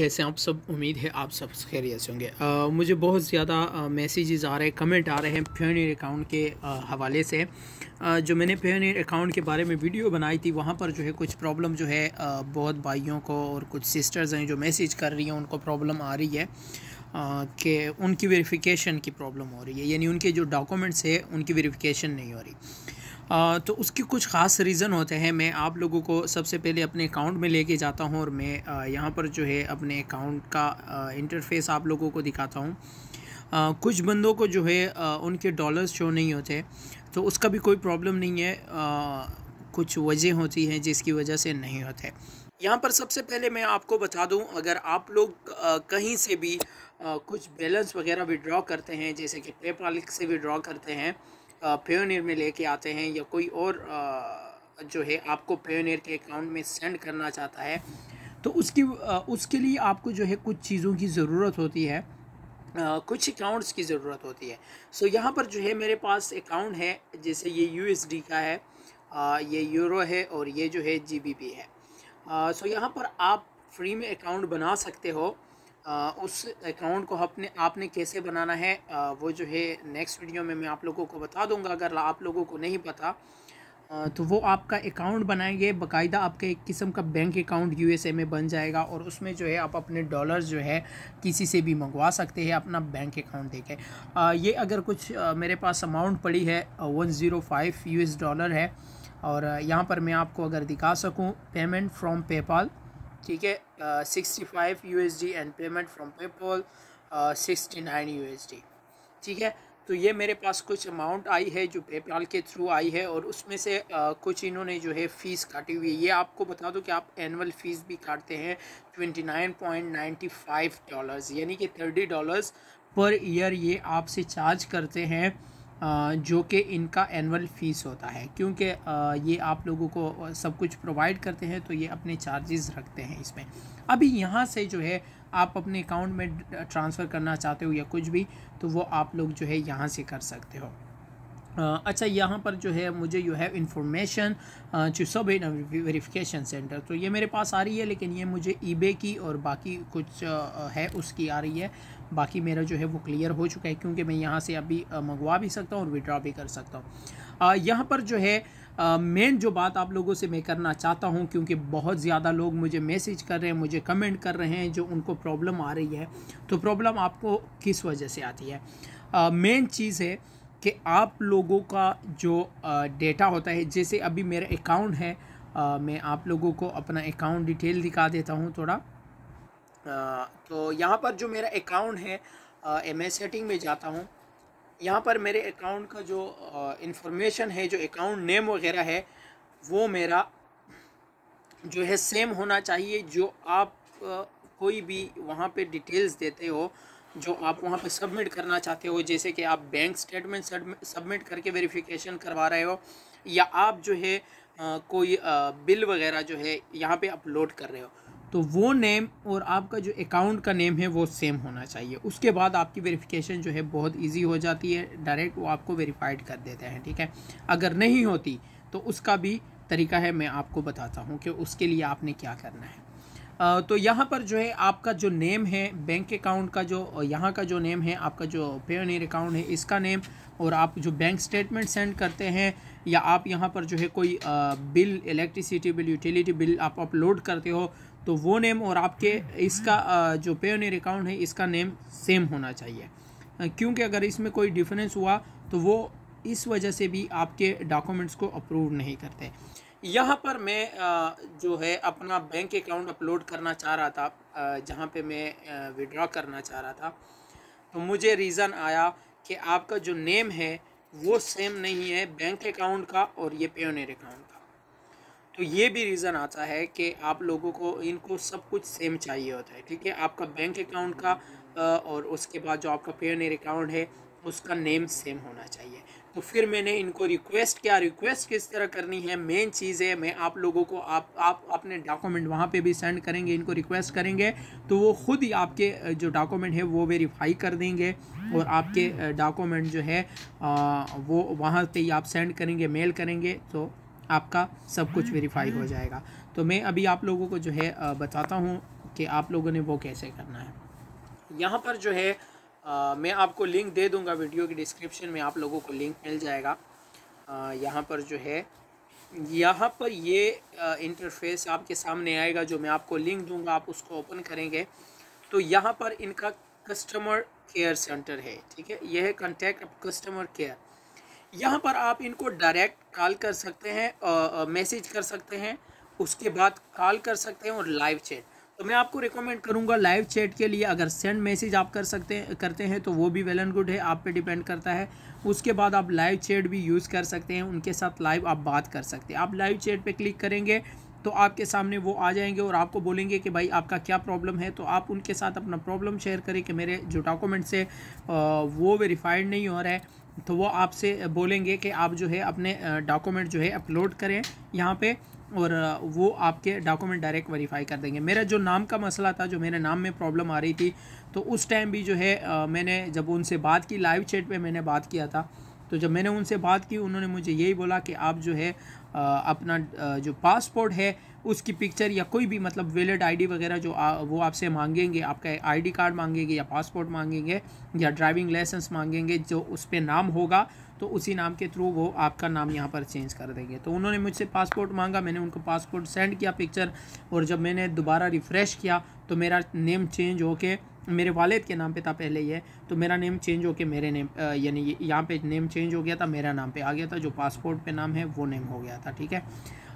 कैसे आप सब उम्मीद है आप सब खैरियत से होंगे मुझे बहुत ज़्यादा मैसेजेस आ रहे कमेंट आ रहे हैं प्योनियर अकाउंट के आ, हवाले से आ, जो मैंने प्योनियर अकाउंट के बारे में वीडियो बनाई थी वहाँ पर जो है कुछ प्रॉब्लम जो है आ, बहुत भाइयों को और कुछ सिस्टर्स हैं जो मैसेज कर रही हैं उनको प्रॉब्लम आ रही है कि उनकी वेरीफिकेशन की प्रॉब्लम हो रही है यानी उनके जो डॉक्यूमेंट्स है उनकी वेरीफिकेशन नहीं हो रही तो उसके कुछ ख़ास रीज़न होते हैं मैं आप लोगों को सबसे पहले अपने अकाउंट में लेके जाता हूँ और मैं यहाँ पर जो है अपने अकाउंट का इंटरफेस आप लोगों को दिखाता हूँ कुछ बंदों को जो है उनके डॉलर्स शो नहीं होते तो उसका भी कोई प्रॉब्लम नहीं है कुछ वजह होती हैं जिसकी वजह से नहीं होते यहाँ पर सबसे पहले मैं आपको बता दूँ अगर आप लोग कहीं से भी कुछ बैलेंस वगैरह विड्रॉ करते हैं जैसे कि पेपाल से विड्रॉ करते हैं पेयोनियर में लेके आते हैं या कोई और जो है आपको पेयोनियर के अकाउंट में सेंड करना चाहता है तो उसकी उसके लिए आपको जो है कुछ चीज़ों की ज़रूरत होती है कुछ अकाउंट्स की ज़रूरत होती है सो यहाँ पर जो है मेरे पास अकाउंट है जैसे ये यू का है ये यूरो है और ये जो है जी है सो यहाँ पर आप फ्री में अकाउंट बना सकते हो उस अकाउंट को अपने आपने कैसे बनाना है वो जो है नेक्स्ट वीडियो में मैं आप लोगों को बता दूंगा अगर आप लोगों को नहीं पता तो वो आपका अकाउंट बनाएंगे बाकायदा आपका एक किस्म का बैंक अकाउंट यूएसए में बन जाएगा और उसमें जो है आप अपने डॉलर जो है किसी से भी मंगवा सकते हैं अपना बैंक अकाउंट देखें ये अगर कुछ मेरे पास अमाउंट पड़ी है one zero five US dollar है और यहाँ पर मैं आपको अगर दिखा सकूँ पेमेंट फ्रॉम पेपाल ठीक है sixty five U S D and payment from PayPal sixty nine U S D ठीक है तो ये मेरे पास कुछ अमाउंट आई है जो पेपाल के थ्रू आई है और उसमें से आ, कुछ इन्होंने जो है फ़ीस काटी हुई है ये आपको बता दूं कि आप एनअल फ़ीस भी काटते हैं twenty nine point ninety five dollars यानी कि थर्टी डॉलर्स पर ईयर ये आपसे चार्ज करते हैं जो कि इनका एनअल फ़ीस होता है क्योंकि ये आप लोगों को सब कुछ प्रोवाइड करते हैं तो ये अपने चार्जेस रखते हैं इसमें अभी यहाँ से जो है आप अपने अकाउंट में ट्रांसफ़र करना चाहते हो या कुछ भी तो वो आप लोग जो है यहाँ से कर सकते हो अच्छा यहाँ पर जो है मुझे यू हैव इन्फॉर्मेशन टू सब इन वेरीफ़िकेशन सेंटर तो ये मेरे पास आ रही है लेकिन ये मुझे बे की और बाकी कुछ है उसकी आ रही है बाकी मेरा जो है वो क्लियर हो चुका है क्योंकि मैं यहाँ से अभी मंगवा भी सकता हूँ और विड्रा भी कर सकता हूँ यहाँ पर जो है मेन जो बात आप लोगों से मैं करना चाहता हूँ क्योंकि बहुत ज़्यादा लोग मुझे मैसेज कर रहे हैं मुझे कमेंट कर रहे हैं जो उनको प्रॉब्लम आ रही है तो प्रॉब्लम आपको किस वजह से आती है मेन चीज़ है कि आप लोगों का जो डेटा होता है जैसे अभी मेरा अकाउंट है आ, मैं आप लोगों को अपना अकाउंट डिटेल दिखा देता हूँ थोड़ा आ, तो यहाँ पर जो मेरा अकाउंट है एम एस सेटिंग में जाता हूँ यहाँ पर मेरे अकाउंट का जो इंफॉर्मेशन है जो अकाउंट नेम वगैरह है वो मेरा जो है सेम होना चाहिए जो आप आ, कोई भी वहाँ पे डिटेल्स देते हो जो आप वहाँ पे सबमिट करना चाहते हो जैसे कि आप बैंक स्टेटमेंट सबमिट करके वेरिफिकेशन करवा रहे हो या आप जो है आ, कोई आ, बिल वगैरह जो है यहाँ पे अपलोड कर रहे हो तो वो नेम और आपका जो अकाउंट का नेम है वो सेम होना चाहिए उसके बाद आपकी वेरिफिकेशन जो है बहुत इजी हो जाती है डायरेक्ट वो आपको वेरीफाइड कर देते हैं ठीक है अगर नहीं होती तो उसका भी तरीका है मैं आपको बताता हूँ कि उसके लिए आपने क्या करना है तो यहाँ पर जो है आपका जो नेम है बैंक अकाउंट का जो यहाँ का जो नेम है आपका जो पेयोनियर अकाउंट है इसका नेम और आप जो बैंक स्टेटमेंट सेंड करते हैं या आप यहाँ पर जो है कोई bill electricity bill utility bill आप अपलोड करते हो तो वो नेम और आपके इसका जो पेयोनियर अकाउंट है इसका नेम सेम होना चाहिए क्योंकि अगर इसमें कोई डिफरेंस हुआ तो वो इस वजह से भी आपके डॉक्यूमेंट्स को अप्रूव नहीं करते यहाँ पर मैं जो है अपना बैंक अकाउंट अपलोड करना चाह रहा था जहाँ पे मैं विड्रॉ करना चाह रहा था तो मुझे रीज़न आया कि आपका जो नेम है वो सेम नहीं है बैंक अकाउंट का और ये पेयोनियर अकाउंट का तो ये भी रीज़न आता है कि आप लोगों को इनको सब कुछ सेम चाहिए होता है ठीक है आपका बैंक अकाउंट का और उसके बाद जो आपका पेयोनियर अकाउंट है उसका नेम सेम होना चाहिए तो फिर मैंने इनको रिक्वेस्ट किया रिक्वेस्ट किस तरह करनी है मेन चीज़ है मैं आप लोगों को आप आप अपने डॉक्यूमेंट वहाँ पे भी सेंड करेंगे इनको रिक्वेस्ट करेंगे तो वो खुद ही आपके जो डॉक्यूमेंट है वो वेरीफाई कर देंगे और आपके डॉक्यूमेंट जो है आ, वो वहाँ पे ही आप सेंड करेंगे मेल करेंगे तो आपका सब कुछ वेरीफाई हो जाएगा तो मैं अभी आप लोगों को जो है बताता हूँ कि आप लोगों ने वो कैसे करना है यहाँ पर जो है आ, मैं आपको लिंक दे दूंगा वीडियो की डिस्क्रिप्शन में आप लोगों को लिंक मिल जाएगा यहाँ पर जो है यहाँ पर ये इंटरफेस आपके सामने आएगा जो मैं आपको लिंक दूंगा आप उसको ओपन करेंगे तो यहाँ पर इनका कस्टमर केयर सेंटर है ठीक है यह है कॉन्टैक्ट कस्टमर केयर यहाँ पर आप इनको डायरेक्ट कॉल कर सकते हैं मैसेज कर सकते हैं उसके बाद कॉल कर सकते हैं और लाइव चैट तो मैं आपको रिकमेंड करूंगा लाइव चैट के लिए अगर सेंड मैसेज आप कर सकते करते हैं तो वो भी वेल एंड गुड है आप पे डिपेंड करता है उसके बाद आप लाइव चैट भी यूज़ कर सकते हैं उनके साथ लाइव आप बात कर सकते हैं आप लाइव चैट पे क्लिक करेंगे तो आपके सामने वो आ जाएंगे और आपको बोलेंगे कि भाई आपका क्या प्रॉब्लम है तो आप उनके साथ अपना प्रॉब्लम शेयर करें कि मेरे जो डॉक्यूमेंट से वो वेरीफाइड नहीं हो रहा है तो वो आपसे बोलेंगे कि आप जो है अपने डॉक्यूमेंट जो है अपलोड करें यहाँ पर और वो आपके डॉक्यूमेंट डायरेक्ट वेरीफाई कर देंगे मेरा जो नाम का मसला था जो मेरे नाम में प्रॉब्लम आ रही थी तो उस टाइम भी जो है मैंने जब उनसे बात की लाइव चैट पे मैंने बात किया था तो जब मैंने उनसे बात की उन्होंने मुझे यही बोला कि आप जो है आ, अपना आ, जो पासपोर्ट है उसकी पिक्चर या कोई भी मतलब वेलेड आईडी वगैरह जो आ, वो आपसे मांगेंगे आपका आईडी कार्ड मांगेंगे या पासपोर्ट मांगेंगे या ड्राइविंग लाइसेंस मांगेंगे जो उस पर नाम होगा तो उसी नाम के थ्रू वो आपका नाम यहाँ पर चेंज कर देंगे तो उन्होंने मुझसे पासपोर्ट मांगा मैंने उनको पासपोर्ट सेंड किया पिक्चर और जब मैंने दोबारा रिफ़्रेश किया तो मेरा नेम चेंज होके मेरे वालिद के नाम पे था पहले ये तो मेरा नेम चेंज होके मेरे नेम यानी यहाँ पे नेम चेंज हो गया था मेरा नाम पे आ गया था जो पासपोर्ट पे नाम है वो नेम हो गया था ठीक है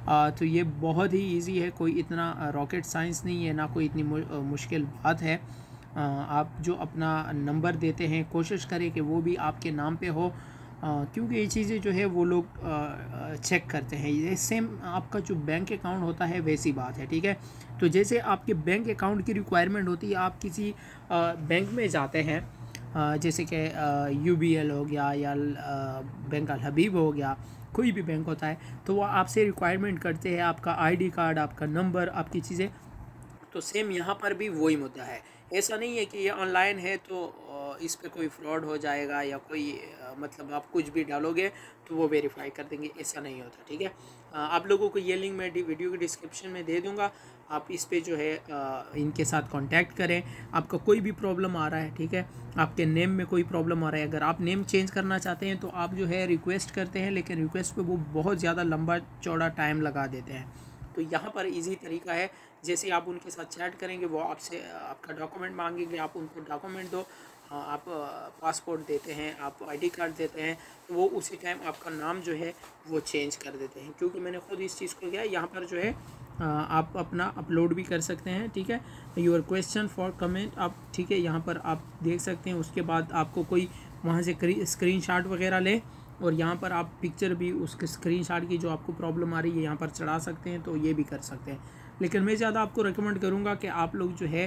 आ, तो ये बहुत ही इजी है कोई इतना रॉकेट साइंस नहीं है ना कोई इतनी मुश्किल बात है आ, आप जो अपना नंबर देते हैं कोशिश करें कि वो भी आपके नाम पर हो क्योंकि ये चीज़ें जो है वो लोग चेक करते हैं ये सेम आपका जो बैंक अकाउंट होता है वैसी बात है ठीक है तो जैसे आपके बैंक अकाउंट की रिक्वायरमेंट होती है आप किसी बैंक में जाते हैं जैसे कि यू बी एल हो गया या बैंक अल हबीब हो गया कोई भी बैंक होता है तो वह आपसे रिक्वायरमेंट करते हैं आपका आईडी कार्ड आपका नंबर आपकी चीज़ें तो सेम यहाँ पर भी वही मुद्दा है ऐसा नहीं है कि ये ऑनलाइन है तो इस पर कोई फ्रॉड हो जाएगा या कोई मतलब आप कुछ भी डालोगे तो वो वेरीफाई कर देंगे ऐसा नहीं होता ठीक है आप लोगों को ये लिंक मैं वीडियो के डिस्क्रिप्शन में दे दूँगा आप इस पर जो है इनके साथ कांटेक्ट करें आपका कोई भी प्रॉब्लम आ रहा है ठीक है आपके नेम में कोई प्रॉब्लम आ रहा है अगर आप नेम चेंज करना चाहते हैं तो आप जो है रिक्वेस्ट करते हैं लेकिन रिक्वेस्ट पर वो बहुत ज़्यादा लंबा चौड़ा टाइम लगा देते हैं तो यहाँ पर इजी तरीका है जैसे आप उनके साथ चैट करेंगे वो आपसे आपका डॉक्यूमेंट मांगेंगे आप उनको डॉक्यूमेंट दो हाँ, आप पासपोर्ट देते हैं आप आईडी कार्ड देते हैं तो वो उसी टाइम आपका नाम जो है वो चेंज कर देते हैं क्योंकि मैंने खुद इस चीज़ को किया यहाँ पर जो है आप अपना अपलोड भी कर सकते हैं ठीक है योर क्वेश्चन फॉर कमेंट आप ठीक है यहाँ पर आप देख सकते हैं उसके बाद आपको कोई वहाँ से स्क्रीन शॉट वगैरह ले और यहाँ पर आप पिक्चर भी उसके स्क्रीनशॉट की जो आपको प्रॉब्लम आ रही है यहाँ पर चढ़ा सकते हैं तो ये भी कर सकते हैं लेकिन मैं ज़्यादा आपको रिकमेंड करूँगा कि आप लोग जो है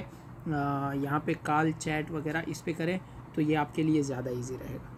यहाँ पे कॉल चैट वगैरह इस पर करें तो ये आपके लिए ज़्यादा ईजी रहेगा